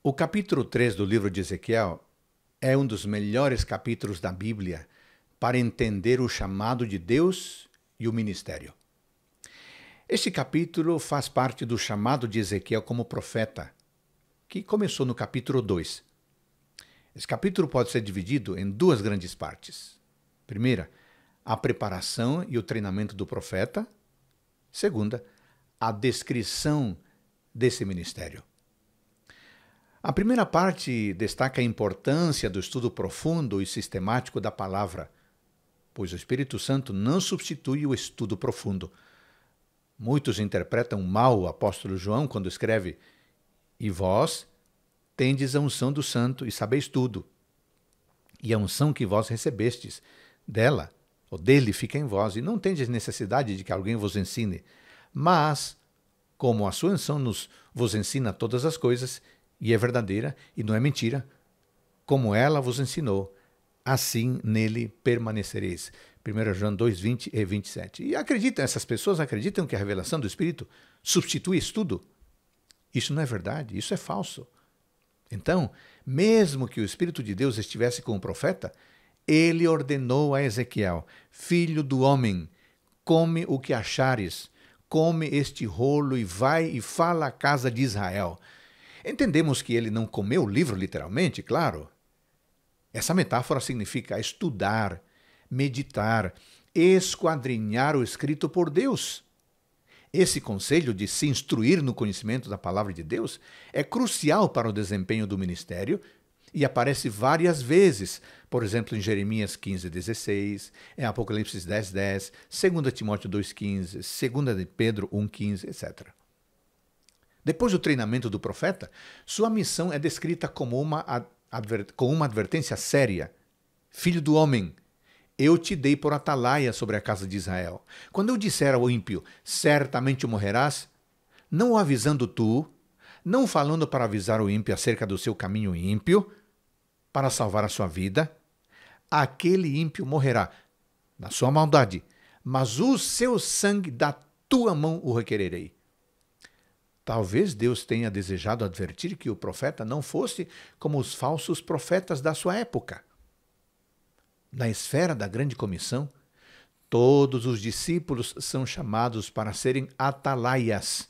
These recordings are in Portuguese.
O capítulo 3 do livro de Ezequiel é um dos melhores capítulos da Bíblia para entender o chamado de Deus e o ministério. Este capítulo faz parte do chamado de Ezequiel como profeta, que começou no capítulo 2. Esse capítulo pode ser dividido em duas grandes partes. Primeira, a preparação e o treinamento do profeta. Segunda, a descrição desse ministério. A primeira parte destaca a importância do estudo profundo e sistemático da palavra, pois o Espírito Santo não substitui o estudo profundo. Muitos interpretam mal o apóstolo João quando escreve: E vós tendes a unção do Santo e sabeis tudo. E a unção que vós recebestes, dela, ou dele, fica em vós, e não tendes necessidade de que alguém vos ensine. Mas, como a sua unção nos, vos ensina todas as coisas, e é verdadeira e não é mentira, como ela vos ensinou, assim nele permanecereis. 1 João 2, 20 e 27. E acreditam, essas pessoas acreditam que a revelação do Espírito substitui estudo? Isso não é verdade, isso é falso. Então, mesmo que o Espírito de Deus estivesse com o profeta, ele ordenou a Ezequiel: Filho do homem, come o que achares, come este rolo e vai e fala à casa de Israel Entendemos que ele não comeu o livro literalmente, claro. Essa metáfora significa estudar, meditar, esquadrinhar o escrito por Deus. Esse conselho de se instruir no conhecimento da palavra de Deus é crucial para o desempenho do ministério e aparece várias vezes, por exemplo, em Jeremias 15:16, em Apocalipse 10:10, 10, 2 Timóteo 2,15, 2 Pedro 1,15, etc. Depois do treinamento do profeta, sua missão é descrita como uma, com uma advertência séria. Filho do homem, eu te dei por atalaia sobre a casa de Israel. Quando eu disser ao ímpio, certamente morrerás, não o avisando tu, não falando para avisar o ímpio acerca do seu caminho ímpio, para salvar a sua vida, aquele ímpio morrerá na sua maldade, mas o seu sangue da tua mão o requererei. Talvez Deus tenha desejado advertir que o profeta não fosse como os falsos profetas da sua época. Na esfera da grande comissão, todos os discípulos são chamados para serem atalaias.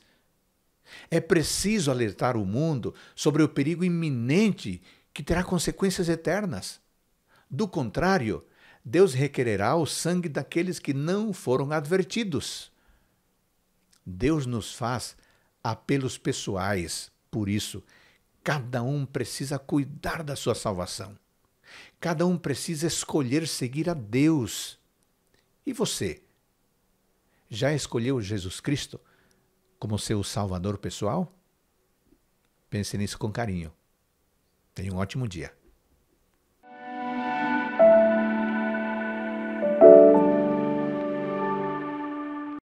É preciso alertar o mundo sobre o perigo iminente que terá consequências eternas. Do contrário, Deus requererá o sangue daqueles que não foram advertidos. Deus nos faz apelos pessoais. Por isso, cada um precisa cuidar da sua salvação. Cada um precisa escolher seguir a Deus. E você? Já escolheu Jesus Cristo como seu salvador pessoal? Pense nisso com carinho. Tenha um ótimo dia.